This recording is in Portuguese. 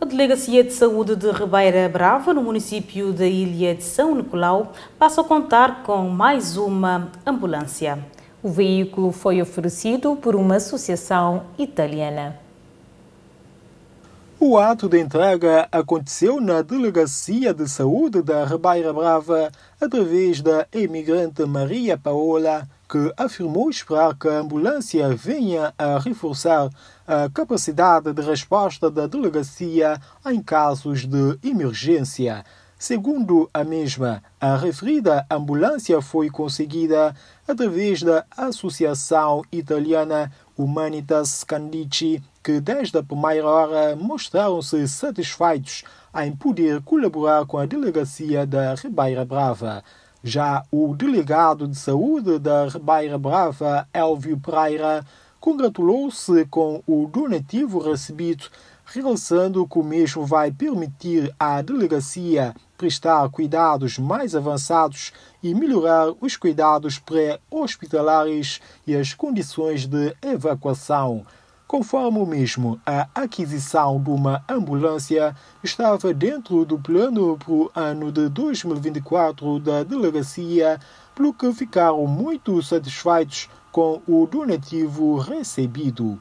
A Delegacia de Saúde de Ribeira Brava, no município da Ilha de São Nicolau, passa a contar com mais uma ambulância. O veículo foi oferecido por uma associação italiana. O ato de entrega aconteceu na Delegacia de Saúde da Ribeira Brava, através da emigrante Maria Paola, que afirmou esperar que a ambulância venha a reforçar a capacidade de resposta da delegacia em casos de emergência. Segundo a mesma, a referida ambulância foi conseguida através da Associação Italiana Humanitas Candici, que desde a primeira hora mostraram-se satisfeitos em poder colaborar com a delegacia da Ribeira Brava. Já o delegado de saúde da Ribeira Brava, Elvio Pereira, congratulou-se com o donativo recebido, realçando que o mesmo vai permitir à delegacia prestar cuidados mais avançados e melhorar os cuidados pré-hospitalares e as condições de evacuação. Conforme o mesmo, a aquisição de uma ambulância estava dentro do plano para o ano de 2024 da delegacia, pelo que ficaram muito satisfeitos com o donativo recebido.